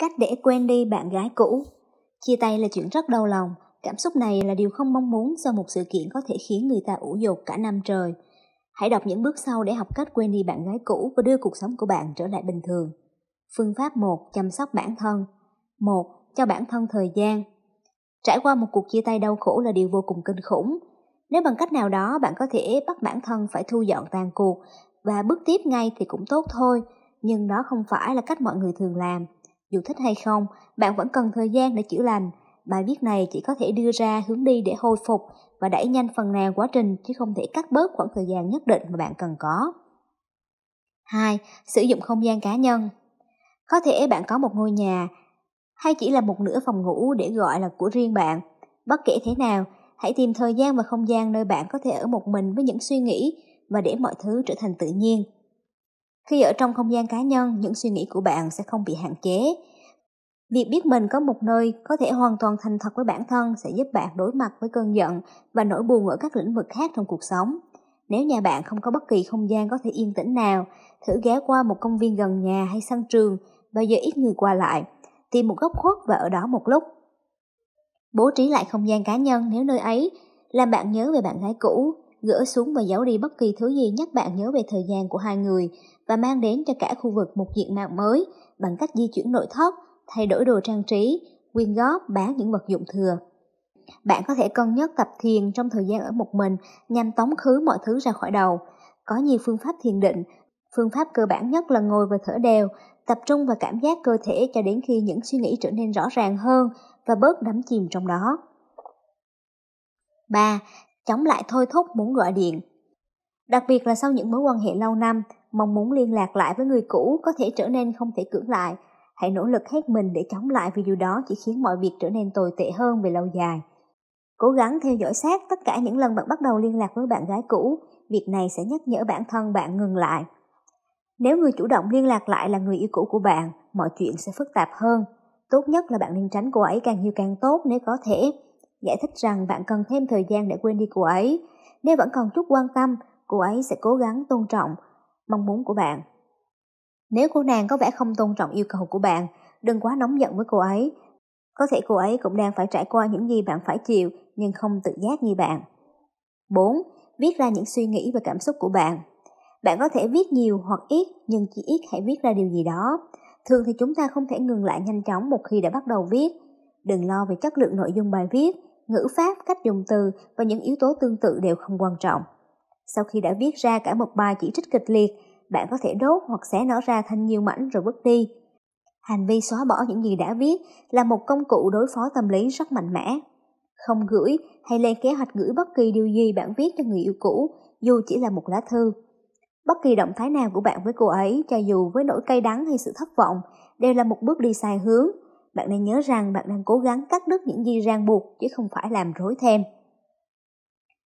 cách để quên đi bạn gái cũ chia tay là chuyện rất đau lòng cảm xúc này là điều không mong muốn do một sự kiện có thể khiến người ta ủ dột cả năm trời hãy đọc những bước sau để học cách quên đi bạn gái cũ và đưa cuộc sống của bạn trở lại bình thường phương pháp 1 chăm sóc bản thân 1. cho bản thân thời gian trải qua một cuộc chia tay đau khổ là điều vô cùng kinh khủng nếu bằng cách nào đó bạn có thể bắt bản thân phải thu dọn tàn cuộc và bước tiếp ngay thì cũng tốt thôi nhưng đó không phải là cách mọi người thường làm dù thích hay không, bạn vẫn cần thời gian để chữa lành. Bài viết này chỉ có thể đưa ra hướng đi để hồi phục và đẩy nhanh phần nào quá trình chứ không thể cắt bớt khoảng thời gian nhất định mà bạn cần có. 2. Sử dụng không gian cá nhân Có thể bạn có một ngôi nhà hay chỉ là một nửa phòng ngủ để gọi là của riêng bạn. Bất kể thế nào, hãy tìm thời gian và không gian nơi bạn có thể ở một mình với những suy nghĩ và để mọi thứ trở thành tự nhiên. Khi ở trong không gian cá nhân, những suy nghĩ của bạn sẽ không bị hạn chế. Việc biết mình có một nơi có thể hoàn toàn thành thật với bản thân sẽ giúp bạn đối mặt với cơn giận và nỗi buồn ở các lĩnh vực khác trong cuộc sống. Nếu nhà bạn không có bất kỳ không gian có thể yên tĩnh nào, thử ghé qua một công viên gần nhà hay sân trường, bao giờ ít người qua lại, tìm một góc khuất và ở đó một lúc. Bố trí lại không gian cá nhân nếu nơi ấy làm bạn nhớ về bạn gái cũ, gỡ xuống và giấu đi bất kỳ thứ gì nhắc bạn nhớ về thời gian của hai người và mang đến cho cả khu vực một diện mạo mới bằng cách di chuyển nội thất, thay đổi đồ trang trí, quyên góp bán những vật dụng thừa. Bạn có thể cân nhắc tập thiền trong thời gian ở một mình nhằm tống khứ mọi thứ ra khỏi đầu. Có nhiều phương pháp thiền định, phương pháp cơ bản nhất là ngồi và thở đều, tập trung vào cảm giác cơ thể cho đến khi những suy nghĩ trở nên rõ ràng hơn và bớt đắm chìm trong đó. 3. Chống lại thôi thúc muốn gọi điện Đặc biệt là sau những mối quan hệ lâu năm, mong muốn liên lạc lại với người cũ có thể trở nên không thể cưỡng lại. Hãy nỗ lực hết mình để chống lại vì điều đó chỉ khiến mọi việc trở nên tồi tệ hơn về lâu dài. Cố gắng theo dõi sát tất cả những lần bạn bắt đầu liên lạc với bạn gái cũ, việc này sẽ nhắc nhở bản thân bạn ngừng lại. Nếu người chủ động liên lạc lại là người yêu cũ của bạn, mọi chuyện sẽ phức tạp hơn. Tốt nhất là bạn nên tránh cô ấy càng nhiều càng tốt nếu có thể. Giải thích rằng bạn cần thêm thời gian để quên đi cô ấy. Nếu vẫn còn chút quan tâm, cô ấy sẽ cố gắng tôn trọng mong muốn của bạn. Nếu cô nàng có vẻ không tôn trọng yêu cầu của bạn, đừng quá nóng giận với cô ấy. Có thể cô ấy cũng đang phải trải qua những gì bạn phải chịu nhưng không tự giác như bạn. 4. Viết ra những suy nghĩ và cảm xúc của bạn. Bạn có thể viết nhiều hoặc ít nhưng chỉ ít hãy viết ra điều gì đó. Thường thì chúng ta không thể ngừng lại nhanh chóng một khi đã bắt đầu viết. Đừng lo về chất lượng nội dung bài viết, ngữ pháp, cách dùng từ và những yếu tố tương tự đều không quan trọng. Sau khi đã viết ra cả một bài chỉ trích kịch liệt, bạn có thể đốt hoặc xé nó ra thành nhiều mảnh rồi vứt đi. Hành vi xóa bỏ những gì đã viết là một công cụ đối phó tâm lý rất mạnh mẽ. Không gửi hay lên kế hoạch gửi bất kỳ điều gì bạn viết cho người yêu cũ, dù chỉ là một lá thư. Bất kỳ động thái nào của bạn với cô ấy, cho dù với nỗi cay đắng hay sự thất vọng, đều là một bước đi sai hướng. Bạn nên nhớ rằng bạn đang cố gắng cắt đứt những gì ràng buộc chứ không phải làm rối thêm.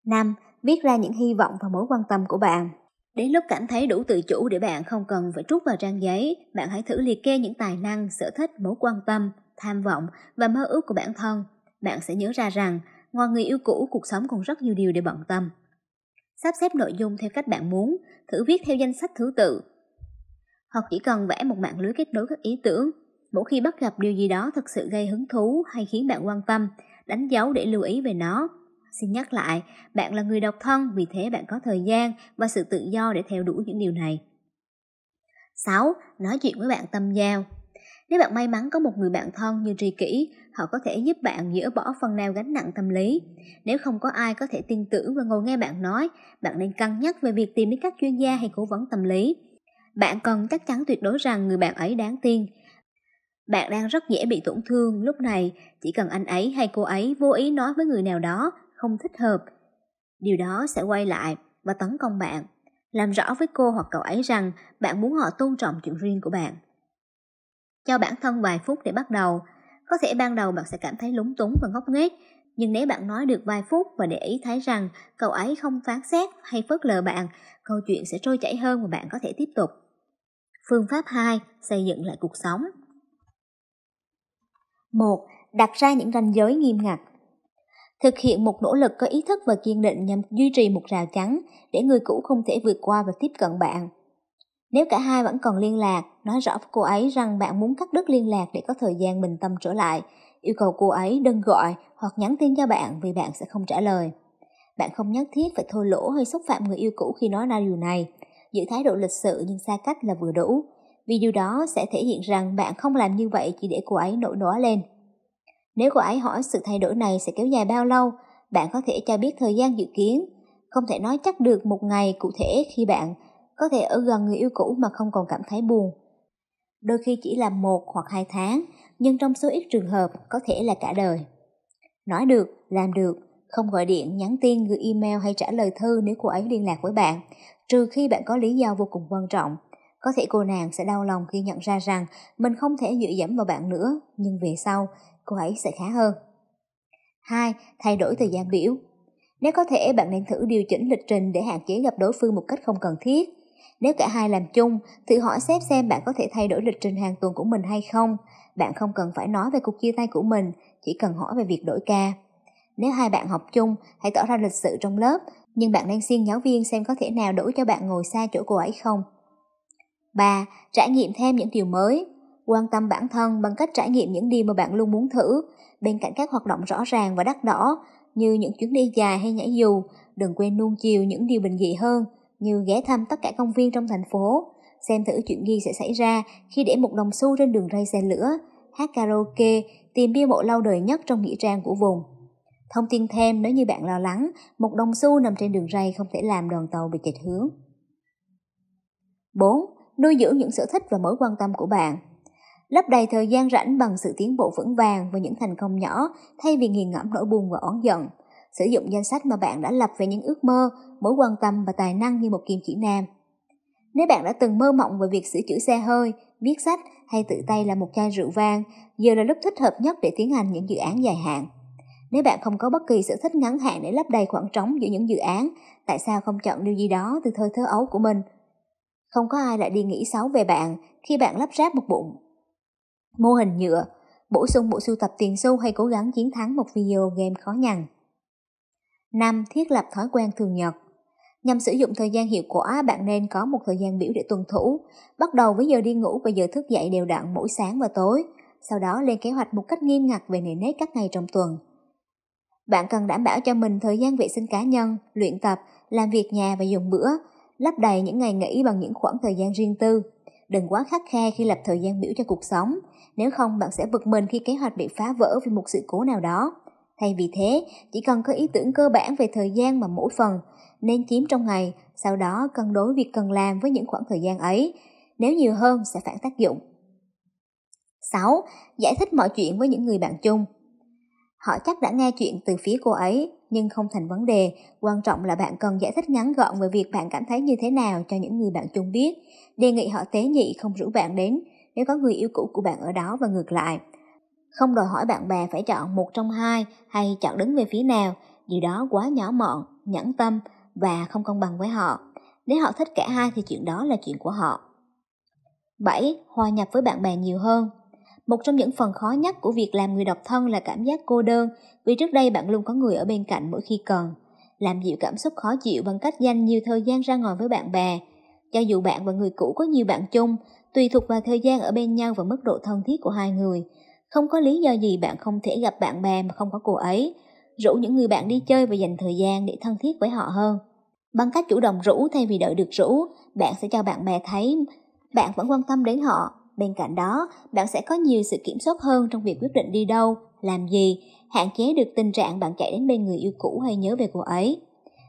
5 viết ra những hy vọng và mối quan tâm của bạn. Đến lúc cảm thấy đủ tự chủ để bạn không cần phải trút vào trang giấy, bạn hãy thử liệt kê những tài năng, sở thích, mối quan tâm, tham vọng và mơ ước của bản thân. Bạn sẽ nhớ ra rằng, ngoài người yêu cũ, cuộc sống còn rất nhiều điều để bận tâm. Sắp xếp nội dung theo cách bạn muốn, thử viết theo danh sách thứ tự. Hoặc chỉ cần vẽ một mạng lưới kết nối các ý tưởng. Mỗi khi bắt gặp điều gì đó thật sự gây hứng thú hay khiến bạn quan tâm, đánh dấu để lưu ý về nó, Xin nhắc lại, bạn là người độc thân vì thế bạn có thời gian và sự tự do để theo đuổi những điều này. 6. Nói chuyện với bạn tâm giao Nếu bạn may mắn có một người bạn thân như tri kỷ, họ có thể giúp bạn dỡ bỏ phần nào gánh nặng tâm lý. Nếu không có ai có thể tin tưởng và ngồi nghe bạn nói, bạn nên cân nhắc về việc tìm đến các chuyên gia hay cố vấn tâm lý. Bạn cần chắc chắn tuyệt đối rằng người bạn ấy đáng tin. Bạn đang rất dễ bị tổn thương lúc này, chỉ cần anh ấy hay cô ấy vô ý nói với người nào đó không thích hợp. Điều đó sẽ quay lại và tấn công bạn, làm rõ với cô hoặc cậu ấy rằng bạn muốn họ tôn trọng chuyện riêng của bạn. Cho bản thân vài phút để bắt đầu, có thể ban đầu bạn sẽ cảm thấy lúng túng và ngốc nghếch, nhưng nếu bạn nói được vài phút và để ý thấy rằng cậu ấy không phán xét hay phớt lờ bạn, câu chuyện sẽ trôi chảy hơn và bạn có thể tiếp tục. Phương pháp 2. Xây dựng lại cuộc sống 1. Đặt ra những ranh giới nghiêm ngặt thực hiện một nỗ lực có ý thức và kiên định nhằm duy trì một rào chắn để người cũ không thể vượt qua và tiếp cận bạn. Nếu cả hai vẫn còn liên lạc, nói rõ với cô ấy rằng bạn muốn cắt đứt liên lạc để có thời gian bình tâm trở lại. Yêu cầu cô ấy đừng gọi hoặc nhắn tin cho bạn vì bạn sẽ không trả lời. Bạn không nhất thiết phải thô lỗ hay xúc phạm người yêu cũ khi nói ra điều này. Giữ thái độ lịch sự nhưng xa cách là vừa đủ. Vì điều đó sẽ thể hiện rằng bạn không làm như vậy chỉ để cô ấy nổi nổ lên nếu cô ấy hỏi sự thay đổi này sẽ kéo dài bao lâu, bạn có thể cho biết thời gian dự kiến. Không thể nói chắc được một ngày cụ thể khi bạn có thể ở gần người yêu cũ mà không còn cảm thấy buồn. Đôi khi chỉ là một hoặc hai tháng, nhưng trong số ít trường hợp có thể là cả đời. Nói được, làm được, không gọi điện, nhắn tin, gửi email hay trả lời thư nếu cô ấy liên lạc với bạn, trừ khi bạn có lý do vô cùng quan trọng. Có thể cô nàng sẽ đau lòng khi nhận ra rằng mình không thể dựa dẫm vào bạn nữa, nhưng về sau, cô ấy sẽ khá hơn. 2. Thay đổi thời gian biểu Nếu có thể, bạn nên thử điều chỉnh lịch trình để hạn chế gặp đối phương một cách không cần thiết. Nếu cả hai làm chung, thử hỏi sếp xem bạn có thể thay đổi lịch trình hàng tuần của mình hay không. Bạn không cần phải nói về cuộc chia tay của mình, chỉ cần hỏi về việc đổi ca. Nếu hai bạn học chung, hãy tỏ ra lịch sự trong lớp, nhưng bạn nên xin giáo viên xem có thể nào đổi cho bạn ngồi xa chỗ cô ấy không. 3. Trải nghiệm thêm những điều mới quan tâm bản thân bằng cách trải nghiệm những điều mà bạn luôn muốn thử bên cạnh các hoạt động rõ ràng và đắt đỏ như những chuyến đi dài hay nhảy dù đừng quên nuông chiều những điều bình dị hơn như ghé thăm tất cả công viên trong thành phố xem thử chuyện gì sẽ xảy ra khi để một đồng xu trên đường ray xe lửa hát karaoke tìm bia mộ lâu đời nhất trong nghĩa trang của vùng thông tin thêm nếu như bạn lo lắng một đồng xu nằm trên đường ray không thể làm đoàn tàu bị chệch hướng 4. Nuôi dưỡng những sở thích và mối quan tâm của bạn lấp đầy thời gian rảnh bằng sự tiến bộ vững vàng và những thành công nhỏ thay vì nghiền ngẫm nỗi buồn và oán giận. Sử dụng danh sách mà bạn đã lập về những ước mơ, mối quan tâm và tài năng như một kim chỉ nam. Nếu bạn đã từng mơ mộng về việc sửa chữa xe hơi, viết sách hay tự tay làm một chai rượu vang, giờ là lúc thích hợp nhất để tiến hành những dự án dài hạn. Nếu bạn không có bất kỳ sở thích ngắn hạn để lấp đầy khoảng trống giữa những dự án, tại sao không chọn điều gì đó từ thời thơ ấu của mình? Không có ai lại đi nghĩ xấu về bạn khi bạn lắp ráp một bụng mô hình nhựa, bổ sung bộ sưu tập tiền xu hay cố gắng chiến thắng một video game khó nhằn. 5. Thiết lập thói quen thường nhật Nhằm sử dụng thời gian hiệu quả, bạn nên có một thời gian biểu để tuân thủ, bắt đầu với giờ đi ngủ và giờ thức dậy đều đặn mỗi sáng và tối, sau đó lên kế hoạch một cách nghiêm ngặt về nề nếp các ngày trong tuần. Bạn cần đảm bảo cho mình thời gian vệ sinh cá nhân, luyện tập, làm việc nhà và dùng bữa, lấp đầy những ngày nghỉ bằng những khoảng thời gian riêng tư, đừng quá khắc khe khi lập thời gian biểu cho cuộc sống, nếu không bạn sẽ bực mình khi kế hoạch bị phá vỡ vì một sự cố nào đó. Thay vì thế, chỉ cần có ý tưởng cơ bản về thời gian mà mỗi phần nên chiếm trong ngày, sau đó cân đối việc cần làm với những khoảng thời gian ấy. Nếu nhiều hơn sẽ phản tác dụng. 6. Giải thích mọi chuyện với những người bạn chung. Họ chắc đã nghe chuyện từ phía cô ấy, nhưng không thành vấn đề. Quan trọng là bạn cần giải thích ngắn gọn về việc bạn cảm thấy như thế nào cho những người bạn chung biết. Đề nghị họ tế nhị không rủ bạn đến, nếu có người yêu cũ của bạn ở đó và ngược lại. Không đòi hỏi bạn bè phải chọn một trong hai hay chọn đứng về phía nào, điều đó quá nhỏ mọn, nhẫn tâm và không công bằng với họ. Nếu họ thích cả hai thì chuyện đó là chuyện của họ. 7. Hòa nhập với bạn bè nhiều hơn một trong những phần khó nhất của việc làm người độc thân là cảm giác cô đơn, vì trước đây bạn luôn có người ở bên cạnh mỗi khi cần. Làm dịu cảm xúc khó chịu bằng cách dành nhiều thời gian ra ngồi với bạn bè. Cho dù bạn và người cũ có nhiều bạn chung, tùy thuộc vào thời gian ở bên nhau và mức độ thân thiết của hai người. Không có lý do gì bạn không thể gặp bạn bè mà không có cô ấy. Rủ những người bạn đi chơi và dành thời gian để thân thiết với họ hơn. Bằng cách chủ động rủ thay vì đợi được rủ, bạn sẽ cho bạn bè thấy bạn vẫn quan tâm đến họ Bên cạnh đó, bạn sẽ có nhiều sự kiểm soát hơn trong việc quyết định đi đâu, làm gì, hạn chế được tình trạng bạn chạy đến bên người yêu cũ hay nhớ về cô ấy.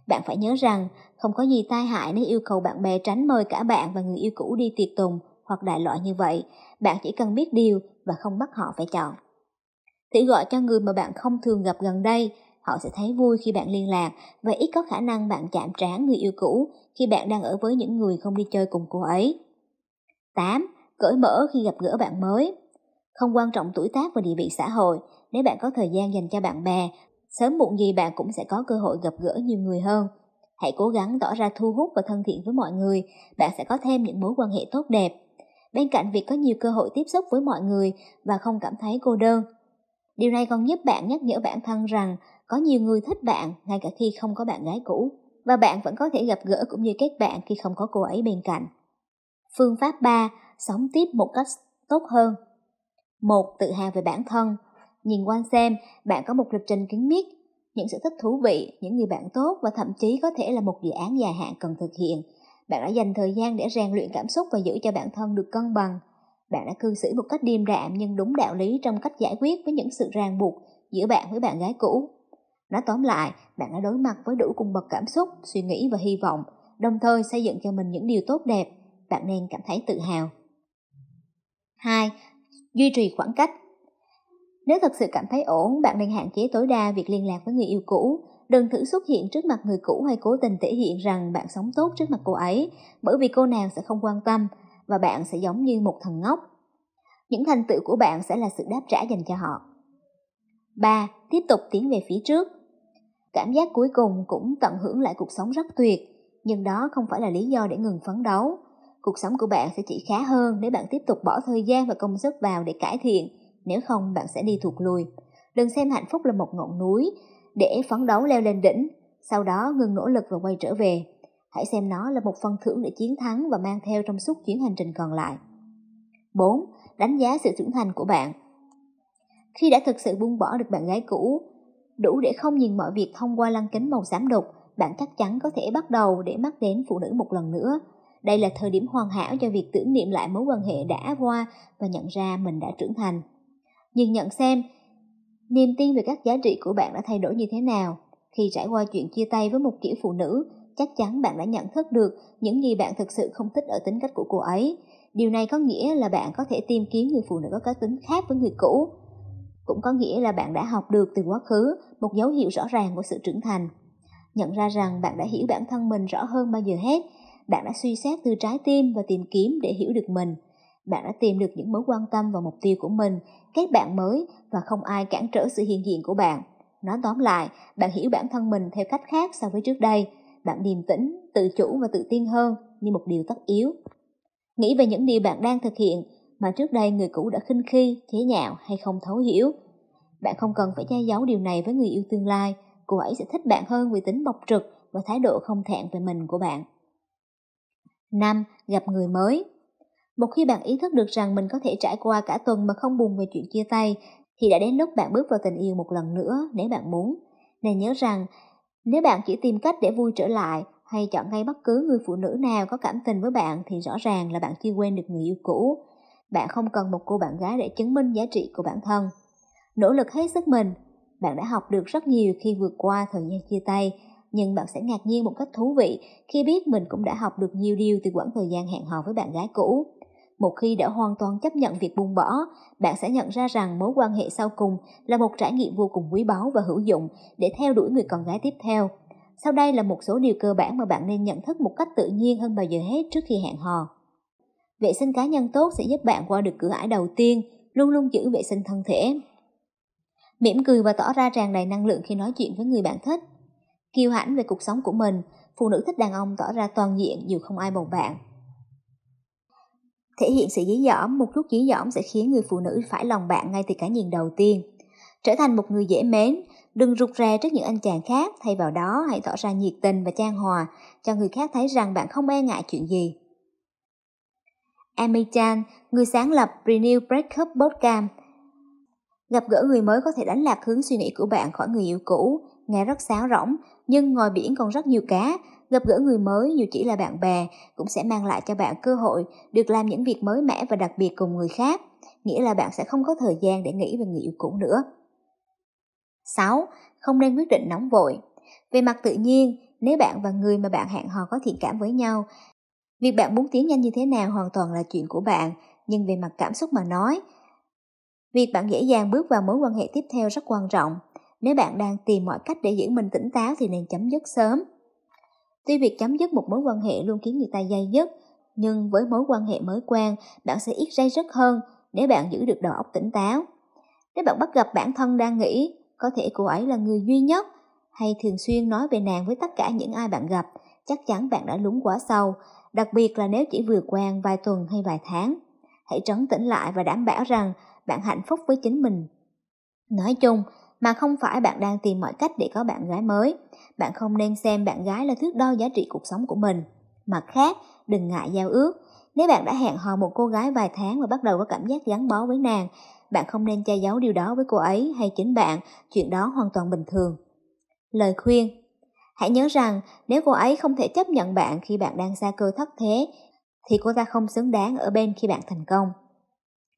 Bạn phải nhớ rằng, không có gì tai hại nếu yêu cầu bạn bè tránh mời cả bạn và người yêu cũ đi tiệc tùng hoặc đại loại như vậy. Bạn chỉ cần biết điều và không bắt họ phải chọn. thử gọi cho người mà bạn không thường gặp gần đây, họ sẽ thấy vui khi bạn liên lạc và ít có khả năng bạn chạm trán người yêu cũ khi bạn đang ở với những người không đi chơi cùng cô ấy. 8 cởi mở khi gặp gỡ bạn mới. Không quan trọng tuổi tác và địa vị xã hội, nếu bạn có thời gian dành cho bạn bè, sớm muộn gì bạn cũng sẽ có cơ hội gặp gỡ nhiều người hơn. Hãy cố gắng tỏ ra thu hút và thân thiện với mọi người, bạn sẽ có thêm những mối quan hệ tốt đẹp. Bên cạnh việc có nhiều cơ hội tiếp xúc với mọi người và không cảm thấy cô đơn. Điều này còn giúp bạn nhắc nhở bản thân rằng có nhiều người thích bạn ngay cả khi không có bạn gái cũ và bạn vẫn có thể gặp gỡ cũng như kết bạn khi không có cô ấy bên cạnh. Phương pháp 3 sống tiếp một cách tốt hơn. Một, tự hào về bản thân. Nhìn quanh xem, bạn có một lịch trình kín mít, những sở thích thú vị, những người bạn tốt và thậm chí có thể là một dự án dài hạn cần thực hiện. Bạn đã dành thời gian để rèn luyện cảm xúc và giữ cho bản thân được cân bằng. Bạn đã cư xử một cách điềm đạm nhưng đúng đạo lý trong cách giải quyết với những sự ràng buộc giữa bạn với bạn gái cũ. Nói tóm lại, bạn đã đối mặt với đủ cung bậc cảm xúc, suy nghĩ và hy vọng, đồng thời xây dựng cho mình những điều tốt đẹp. Bạn nên cảm thấy tự hào. 2. Duy trì khoảng cách Nếu thật sự cảm thấy ổn, bạn nên hạn chế tối đa việc liên lạc với người yêu cũ. Đừng thử xuất hiện trước mặt người cũ hay cố tình thể hiện rằng bạn sống tốt trước mặt cô ấy, bởi vì cô nàng sẽ không quan tâm và bạn sẽ giống như một thằng ngốc. Những thành tựu của bạn sẽ là sự đáp trả dành cho họ. 3. Tiếp tục tiến về phía trước Cảm giác cuối cùng cũng tận hưởng lại cuộc sống rất tuyệt, nhưng đó không phải là lý do để ngừng phấn đấu cuộc sống của bạn sẽ chỉ khá hơn nếu bạn tiếp tục bỏ thời gian và công sức vào để cải thiện, nếu không bạn sẽ đi thụt lùi. Đừng xem hạnh phúc là một ngọn núi để phấn đấu leo lên đỉnh, sau đó ngừng nỗ lực và quay trở về. Hãy xem nó là một phần thưởng để chiến thắng và mang theo trong suốt chuyến hành trình còn lại. 4. Đánh giá sự trưởng thành của bạn Khi đã thực sự buông bỏ được bạn gái cũ, đủ để không nhìn mọi việc thông qua lăng kính màu xám đục, bạn chắc chắn có thể bắt đầu để mắt đến phụ nữ một lần nữa đây là thời điểm hoàn hảo cho việc tưởng niệm lại mối quan hệ đã qua và nhận ra mình đã trưởng thành. Nhìn nhận xem, niềm tin về các giá trị của bạn đã thay đổi như thế nào. Khi trải qua chuyện chia tay với một kiểu phụ nữ, chắc chắn bạn đã nhận thức được những gì bạn thực sự không thích ở tính cách của cô ấy. Điều này có nghĩa là bạn có thể tìm kiếm người phụ nữ có cá tính khác với người cũ. Cũng có nghĩa là bạn đã học được từ quá khứ một dấu hiệu rõ ràng của sự trưởng thành. Nhận ra rằng bạn đã hiểu bản thân mình rõ hơn bao giờ hết bạn đã suy xét từ trái tim và tìm kiếm để hiểu được mình bạn đã tìm được những mối quan tâm và mục tiêu của mình kết bạn mới và không ai cản trở sự hiện diện của bạn nói tóm lại bạn hiểu bản thân mình theo cách khác so với trước đây bạn điềm tĩnh tự chủ và tự tin hơn như một điều tất yếu nghĩ về những điều bạn đang thực hiện mà trước đây người cũ đã khinh khi chế nhạo hay không thấu hiểu bạn không cần phải che giấu điều này với người yêu tương lai cô ấy sẽ thích bạn hơn vì tính bộc trực và thái độ không thẹn về mình của bạn năm Gặp người mới Một khi bạn ý thức được rằng mình có thể trải qua cả tuần mà không buồn về chuyện chia tay, thì đã đến lúc bạn bước vào tình yêu một lần nữa nếu bạn muốn. Nên nhớ rằng, nếu bạn chỉ tìm cách để vui trở lại hay chọn ngay bất cứ người phụ nữ nào có cảm tình với bạn thì rõ ràng là bạn chưa quên được người yêu cũ. Bạn không cần một cô bạn gái để chứng minh giá trị của bản thân. Nỗ lực hết sức mình, bạn đã học được rất nhiều khi vượt qua thời gian chia tay nhưng bạn sẽ ngạc nhiên một cách thú vị khi biết mình cũng đã học được nhiều điều từ quãng thời gian hẹn hò với bạn gái cũ. Một khi đã hoàn toàn chấp nhận việc buông bỏ, bạn sẽ nhận ra rằng mối quan hệ sau cùng là một trải nghiệm vô cùng quý báu và hữu dụng để theo đuổi người con gái tiếp theo. Sau đây là một số điều cơ bản mà bạn nên nhận thức một cách tự nhiên hơn bao giờ hết trước khi hẹn hò. Vệ sinh cá nhân tốt sẽ giúp bạn qua được cửa ải đầu tiên, luôn luôn giữ vệ sinh thân thể. Mỉm cười và tỏ ra tràn đầy năng lượng khi nói chuyện với người bạn thích. Kiêu hãnh về cuộc sống của mình, phụ nữ thích đàn ông tỏ ra toàn diện dù không ai bầu bạn. Thể hiện sự dí dỏm, một chút dí dỏm sẽ khiến người phụ nữ phải lòng bạn ngay từ cái nhìn đầu tiên. Trở thành một người dễ mến, đừng rụt rè trước những anh chàng khác, thay vào đó hãy tỏ ra nhiệt tình và trang hòa, cho người khác thấy rằng bạn không e ngại chuyện gì. Amy Chan, người sáng lập Renew Breakup Podcast, Gặp gỡ người mới có thể đánh lạc hướng suy nghĩ của bạn khỏi người yêu cũ, nghe rất sáo rỗng, nhưng ngoài biển còn rất nhiều cá, gặp gỡ người mới dù chỉ là bạn bè cũng sẽ mang lại cho bạn cơ hội được làm những việc mới mẻ và đặc biệt cùng người khác, nghĩa là bạn sẽ không có thời gian để nghĩ về người yêu cũ nữa. 6. Không nên quyết định nóng vội. Về mặt tự nhiên, nếu bạn và người mà bạn hẹn hò có thiện cảm với nhau, việc bạn muốn tiến nhanh như thế nào hoàn toàn là chuyện của bạn, nhưng về mặt cảm xúc mà nói, việc bạn dễ dàng bước vào mối quan hệ tiếp theo rất quan trọng nếu bạn đang tìm mọi cách để giữ mình tỉnh táo thì nên chấm dứt sớm. Tuy việc chấm dứt một mối quan hệ luôn khiến người ta dây dứt, nhưng với mối quan hệ mới quen, bạn sẽ ít dây dứt hơn nếu bạn giữ được đầu óc tỉnh táo. Nếu bạn bắt gặp bản thân đang nghĩ, có thể cô ấy là người duy nhất, hay thường xuyên nói về nàng với tất cả những ai bạn gặp, chắc chắn bạn đã lún quá sâu, đặc biệt là nếu chỉ vừa quen vài tuần hay vài tháng. Hãy trấn tĩnh lại và đảm bảo rằng bạn hạnh phúc với chính mình. Nói chung, mà không phải bạn đang tìm mọi cách để có bạn gái mới. Bạn không nên xem bạn gái là thước đo giá trị cuộc sống của mình. Mặt khác, đừng ngại giao ước. Nếu bạn đã hẹn hò một cô gái vài tháng và bắt đầu có cảm giác gắn bó với nàng, bạn không nên che giấu điều đó với cô ấy hay chính bạn, chuyện đó hoàn toàn bình thường. Lời khuyên Hãy nhớ rằng, nếu cô ấy không thể chấp nhận bạn khi bạn đang xa cơ thất thế, thì cô ta không xứng đáng ở bên khi bạn thành công.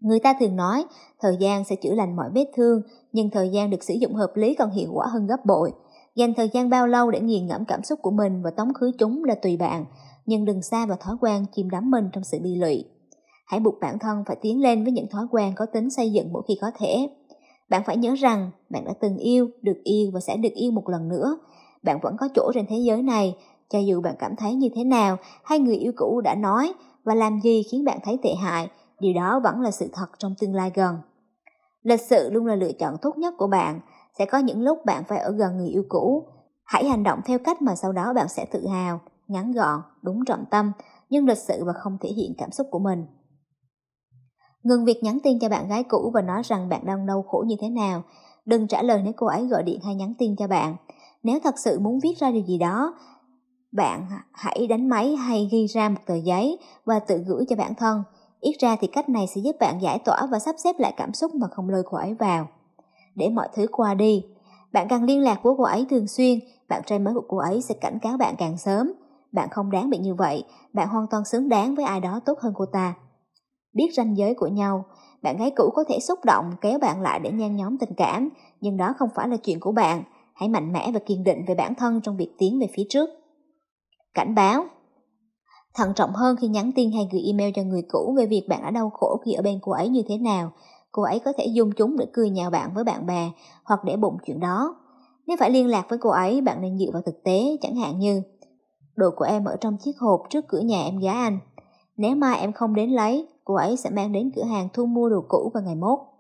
Người ta thường nói, thời gian sẽ chữa lành mọi vết thương, nhưng thời gian được sử dụng hợp lý còn hiệu quả hơn gấp bội. Dành thời gian bao lâu để nghiền ngẫm cảm xúc của mình và tống khứ chúng là tùy bạn, nhưng đừng xa vào thói quen chìm đắm mình trong sự bi lụy. Hãy buộc bản thân phải tiến lên với những thói quen có tính xây dựng mỗi khi có thể. Bạn phải nhớ rằng bạn đã từng yêu, được yêu và sẽ được yêu một lần nữa. Bạn vẫn có chỗ trên thế giới này, cho dù bạn cảm thấy như thế nào hay người yêu cũ đã nói và làm gì khiến bạn thấy tệ hại, điều đó vẫn là sự thật trong tương lai gần. Lịch sự luôn là lựa chọn tốt nhất của bạn, sẽ có những lúc bạn phải ở gần người yêu cũ. Hãy hành động theo cách mà sau đó bạn sẽ tự hào, ngắn gọn, đúng trọng tâm, nhưng lịch sự và không thể hiện cảm xúc của mình. Ngừng việc nhắn tin cho bạn gái cũ và nói rằng bạn đang đau khổ như thế nào. Đừng trả lời nếu cô ấy gọi điện hay nhắn tin cho bạn. Nếu thật sự muốn viết ra điều gì đó, bạn hãy đánh máy hay ghi ra một tờ giấy và tự gửi cho bản thân. Ít ra thì cách này sẽ giúp bạn giải tỏa và sắp xếp lại cảm xúc mà không lôi cô ấy vào. Để mọi thứ qua đi, bạn càng liên lạc với cô ấy thường xuyên, bạn trai mới của cô ấy sẽ cảnh cáo bạn càng sớm. Bạn không đáng bị như vậy, bạn hoàn toàn xứng đáng với ai đó tốt hơn cô ta. Biết ranh giới của nhau, bạn gái cũ có thể xúc động kéo bạn lại để nhan nhóm tình cảm, nhưng đó không phải là chuyện của bạn. Hãy mạnh mẽ và kiên định về bản thân trong việc tiến về phía trước. Cảnh báo Thận trọng hơn khi nhắn tin hay gửi email cho người cũ về việc bạn đã đau khổ khi ở bên cô ấy như thế nào. Cô ấy có thể dùng chúng để cười nhạo bạn với bạn bè hoặc để bụng chuyện đó. Nếu phải liên lạc với cô ấy, bạn nên dựa vào thực tế, chẳng hạn như Đồ của em ở trong chiếc hộp trước cửa nhà em gái anh. Nếu mai em không đến lấy, cô ấy sẽ mang đến cửa hàng thu mua đồ cũ vào ngày mốt.